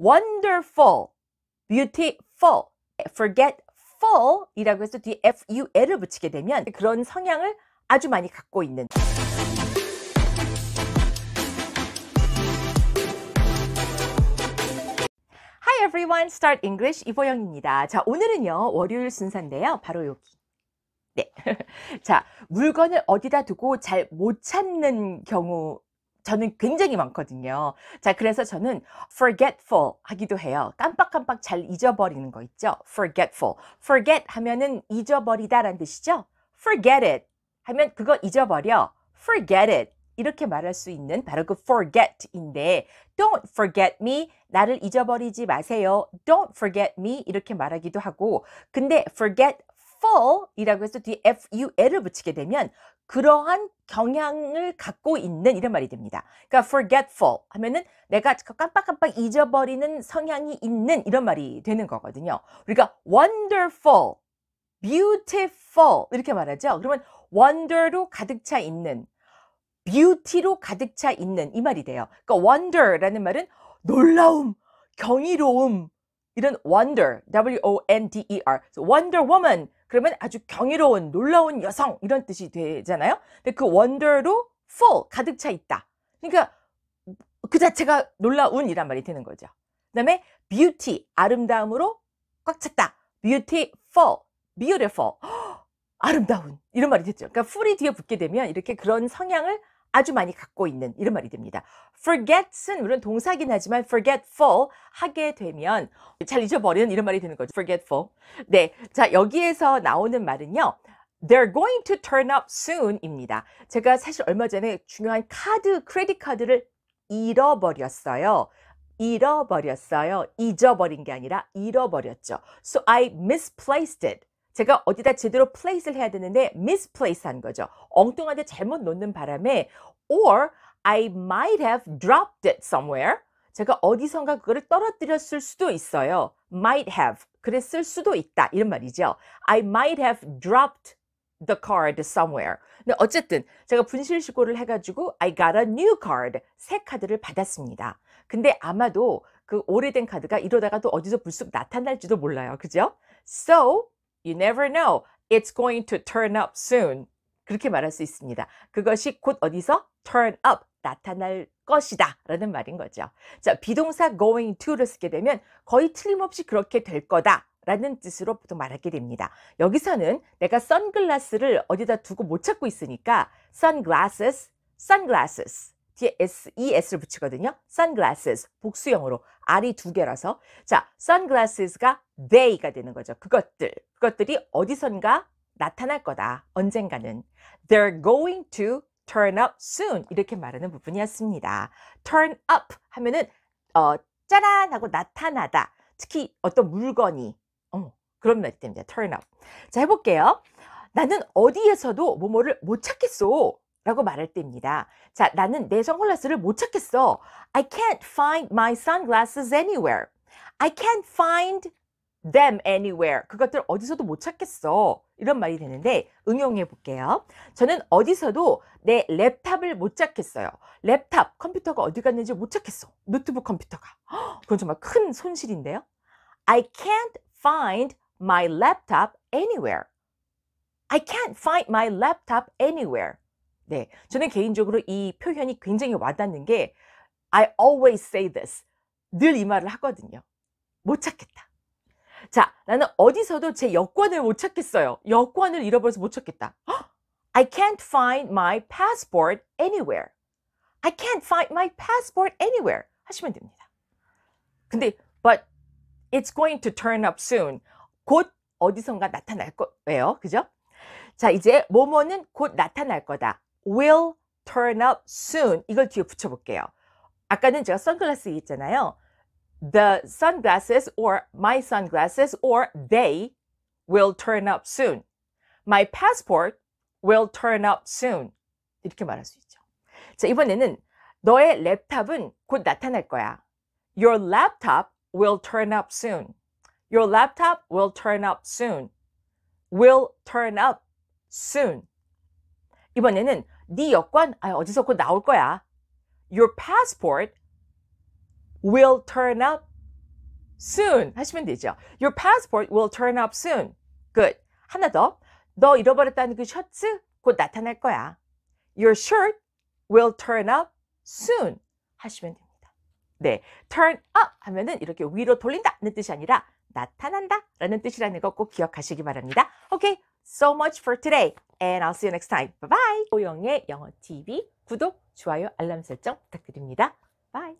wonderful, beautiful, forgetful 이라고 해서 뒤에 ful을 붙이게 되면 그런 성향을 아주 많이 갖고 있는 Hi everyone, Start English 이보영입니다. 자, 오늘은요, 월요일 순서인데요. 바로 여기. 네. 자, 물건을 어디다 두고 잘 못 찾는 경우 저는 굉장히 많거든요. 자, 그래서 저는 forgetful 하기도 해요. 깜빡깜빡 잘 잊어버리는 거 있죠? forgetful. forget 하면은 잊어버리다라는 뜻이죠? forget it 하면 그거 잊어버려. forget it. 이렇게 말할 수 있는 바로 그 forget인데 don't forget me 나를 잊어버리지 마세요. don't forget me 이렇게 말하기도 하고 근데 forget fall이라고 해서 뒤에 ful을 붙이게 되면 그러한 경향을 갖고 있는 이런 말이 됩니다. 그러니까 forgetful 하면은 내가 깜빡깜빡 잊어버리는 성향이 있는 이런 말이 되는 거거든요. 우리가 wonderful, beautiful 이렇게 말하죠. 그러면 wonder로 가득 차 있는 beauty로 가득 차 있는 이 말이 돼요. 그러니까 wonder라는 말은 놀라움, 경이로움 이런 wonder, W-O-N-D-E-R, so Wonder Woman 그러면 아주 경이로운 놀라운 여성 이런 뜻이 되잖아요. 근데 그 wonder로 full 가득 차 있다. 그러니까 그 자체가 놀라운이란 말이 되는 거죠. 그다음에 beauty 아름다움으로 꽉 찼다. beautiful, beautiful 허, 아름다운 이런 말이 됐죠. 그러니까 ful이 뒤에 붙게 되면 이렇게 그런 성향을 아주 많이 갖고 있는 이런 말이 됩니다. forget은 물론 동사긴 하지만 forgetful 하게 되면 잘 잊어버리는 이런 말이 되는 거죠. forgetful. 네. 자, 여기에서 나오는 말은요. They're going to turn up soon 입니다. 제가 사실 얼마 전에 중요한 카드, 크레딧 카드를 잃어버렸어요. 잃어버렸어요. 잊어버린 게 아니라 잃어버렸죠. So I misplaced it. 제가 어디다 제대로 place를 해야 되는데 misplace 한 거죠. 엉뚱한 데 잘못 놓는 바람에 or I might have dropped it somewhere. 제가 어디선가 그거를 떨어뜨렸을 수도 있어요. might have. 그랬을 수도 있다. 이런 말이죠. I might have dropped the card somewhere. 근데 어쨌든 제가 분실시고를 해가지고 I got a new card. 새 카드를 받았습니다. 근데 아마도 그 오래된 카드가 이러다가 또 어디서 불쑥 나타날지도 몰라요. 그죠? So You never know. It's going to turn up soon. 그렇게 말할 수 있습니다. 그것이 곧 어디서 turn up 나타날 것이다 라는 말인 거죠. 자, 비동사 going to를 쓰게 되면 거의 틀림없이 그렇게 될 거다 라는 뜻으로 보통 말하게 됩니다. 여기서는 내가 선글라스를 어디다 두고 못 찾고 있으니까 sunglasses, sunglasses 뒤에 S, ES를 붙이거든요. sunglasses, 복수형으로 R이 두 개라서 자, sunglasses가 they가 되는 거죠. 그것들, 그것들이 어디선가 나타날 거다. 언젠가는 they're going to turn up soon 이렇게 말하는 부분이었습니다. turn up 하면은 어, 짜란 하고 나타나다. 특히 어떤 물건이 어, 그런 말이 됩니다. turn up. 자, 해볼게요. 나는 어디에서도 뭐뭐를 못 찾겠소. 라고 말할 때입니다. 자, 나는 내 선글라스를 못 찾겠어. I can't find my sunglasses anywhere. I can't find them anywhere. 그것들 어디서도 못 찾겠어. 이런 말이 되는데 응용해 볼게요. 저는 어디서도 내 랩탑을 못 찾겠어요. 랩탑, 컴퓨터가 어디 갔는지 못 찾겠어. 노트북 컴퓨터가. 허, 그건 정말 큰 손실인데요. I can't find my laptop anywhere. I can't find my laptop anywhere. 네, 저는 개인적으로 이 표현이 굉장히 와닿는 게 I always say this. 늘 이 말을 하거든요. 못 찾겠다. 자, 나는 어디서도 제 여권을 못 찾겠어요. 여권을 잃어버려서 못 찾겠다. I can't find my passport anywhere. I can't find my passport anywhere. 하시면 됩니다. 근데 but it's going to turn up soon. 곧 어디선가 나타날 거예요. 그죠? 자, 이제 뭐뭐는 곧 나타날 거다. will turn up soon. 이걸 뒤에 붙여볼게요. 아까는 제가 선글라스 있잖아요. The sunglasses or my sunglasses or they will turn up soon. My passport will turn up soon. 이렇게 말할 수 있죠. 자, 이번에는 너의 랩탑은 곧 나타날 거야. Your laptop will turn up soon. Your laptop will turn up soon. will turn up soon. 이번에는 네 여권 아, 어디서 곧 나올 거야. Your passport will turn up soon 하시면 되죠. Your passport will turn up soon. Good. 하나 더. 너 잃어버렸다는 그 셔츠 곧 나타날 거야. Your shirt will turn up soon 하시면 됩니다. 네, turn up 하면은 이렇게 위로 돌린다는 뜻이 아니라 나타난다라는 뜻이라는 거 꼭 기억하시기 바랍니다. 오케이, so much for today. And I'll see you next time. Bye bye. 호영의 영어 TV 구독, 좋아요, 알람 설정 부탁드립니다. Bye.